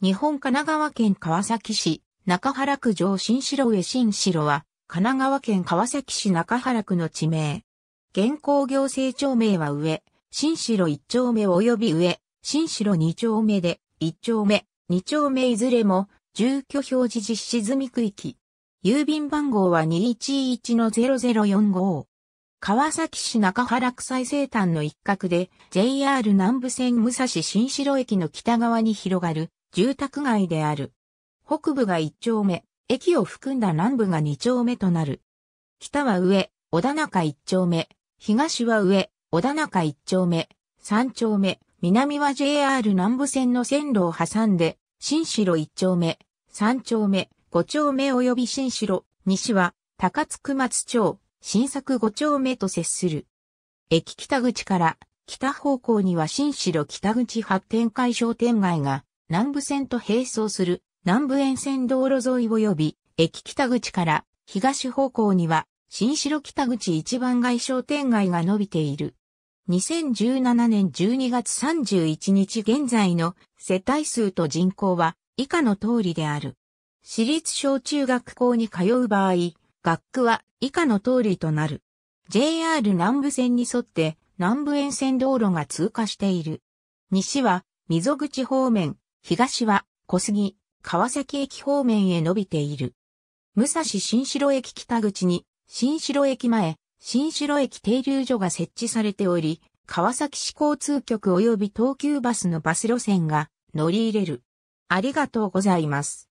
日本神奈川県川崎市、中原区上新城へ新城は、神奈川県川崎市中原区の地名。現行行政町名は上、新城一丁目及び上、新城二丁目で、一丁目、二丁目いずれも、住居表示実施済み区域。郵便番号は211の0045。川崎市中原区最西端の一角で、JR 南武線武蔵新城駅の北側に広がる、住宅街である。北部が1丁目、駅を含んだ南部が2丁目となる。北は上、小田中1丁目、東は上、小田中1丁目、3丁目、南は JR 南部線の線路を挟んで、新城1丁目、3丁目、5丁目及び新城、西は高津区松町、新作5丁目と接する。駅北口から北方向には新城北口発展会商店街が南部線と並走する南部沿線道路沿い及び、駅北口から東方向には、新城北口一番街商店街が伸びている。2017年12月31日現在の世帯数と人口は以下の通りである。私立小中学校に通う場合、学区は以下の通りとなる。JR 南部線に沿って南部沿線道路が通過している。西は溝口方面、東は小杉、川崎駅方面へ伸びている。武蔵新城駅北口に、新城駅前、新城駅停留所が設置されており、川崎市交通局及び東急バスのバス路線が乗り入れる。ありがとうございます。